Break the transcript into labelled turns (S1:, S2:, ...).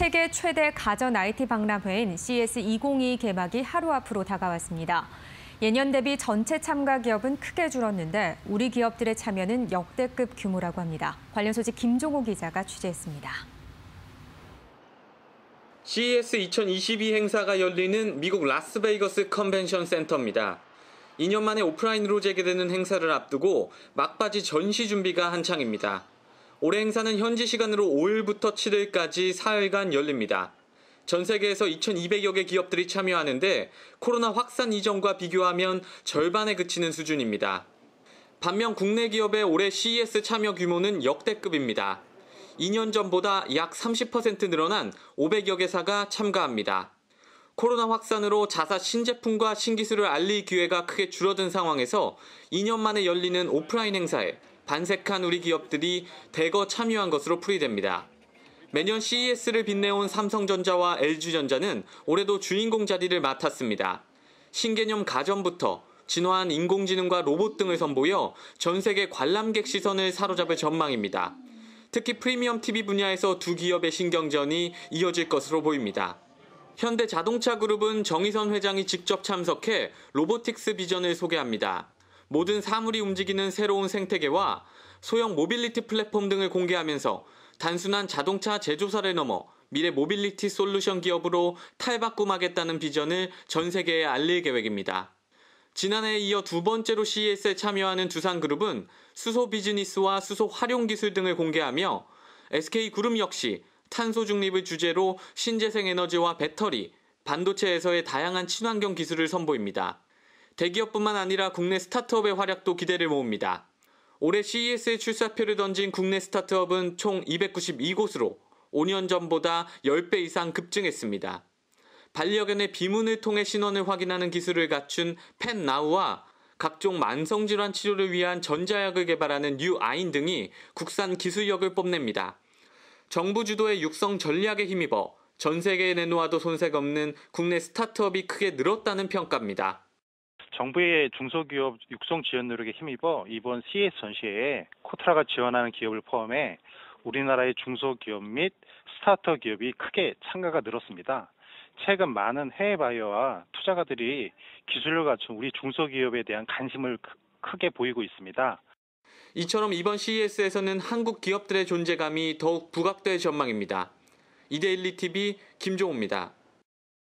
S1: 세계 최대 가전 IT 박람회인 CS 2022 개막이 하루 앞으로 다가왔습니다. 예년 대비 전체 참가 기업은 크게 줄었는데 우리 기업들의 참여는 역대급 규모라고 합니다. 관련 소식 김종호 기자가 취재했습니다. CES 2022 행사가 열리는 미국 라스베이거스 컨벤션 센터입니다. 2년 만에 오프라인으로 재개되는 행사를 앞두고 막바지 전시 준비가 한창입니다. 올해 행사는 현지 시간으로 5일부터 7일까지 4일간 열립니다. 전 세계에서 2,200여 개 기업들이 참여하는데 코로나 확산 이전과 비교하면 절반에 그치는 수준입니다. 반면 국내 기업의 올해 CES 참여 규모는 역대급입니다. 2년 전보다 약 30% 늘어난 500여 개사가 참가합니다. 코로나 확산으로 자사 신제품과 신기술을 알릴 기회가 크게 줄어든 상황에서 2년 만에 열리는 오프라인 행사에 반색한 우리 기업들이 대거 참여한 것으로 풀이됩니다. 매년 CES를 빛내온 삼성전자와 LG전자는 올해도 주인공 자리를 맡았습니다. 신개념 가전부터 진화한 인공지능과 로봇 등을 선보여 전 세계 관람객 시선을 사로잡을 전망입니다. 특히 프리미엄 TV 분야에서 두 기업의 신경전이 이어질 것으로 보입니다. 현대 자동차 그룹은 정의선 회장이 직접 참석해 로보틱스 비전을 소개합니다. 모든 사물이 움직이는 새로운 생태계와 소형 모빌리티 플랫폼 등을 공개하면서 단순한 자동차 제조사를 넘어 미래 모빌리티 솔루션 기업으로 탈바꿈하겠다는 비전을 전 세계에 알릴 계획입니다. 지난해에 이어 두 번째로 CES에 참여하는 두산그룹은 수소 비즈니스와 수소 활용 기술 등을 공개하며 SK그룹 역시 탄소 중립을 주제로 신재생 에너지와 배터리, 반도체에서의 다양한 친환경 기술을 선보입니다. 대기업뿐만 아니라 국내 스타트업의 활약도 기대를 모읍니다. 올해 CES에 출사표를 던진 국내 스타트업은 총 292곳으로 5년 전보다 10배 이상 급증했습니다. 반려견의 비문을 통해 신원을 확인하는 기술을 갖춘 펜나우와 각종 만성질환 치료를 위한 전자약을 개발하는 뉴아인 등이 국산 기술력을 뽐냅니다. 정부 주도의 육성 전략에 힘입어 전 세계에 내놓아도 손색 없는 국내 스타트업이 크게 늘었다는 평가입니다. 정부의 중소기업 육성 지원 노력에 힘입어 이번 CES 전시회에 코트라가 지원하는 기업을 포함해 우리나라의 중소기업 및 스타트업 기업이 크게 참가가 늘었습니다. 최근 많은 해외 바이어와 투자가들이 기술을 갖춘 우리 중소기업에 대한 관심을 크게 보이고 있습니다. 이처럼 이번 CES에서는 한국 기업들의 존재감이 더욱 부각될 전망입니다. 이데일리 TV 김종호입니다.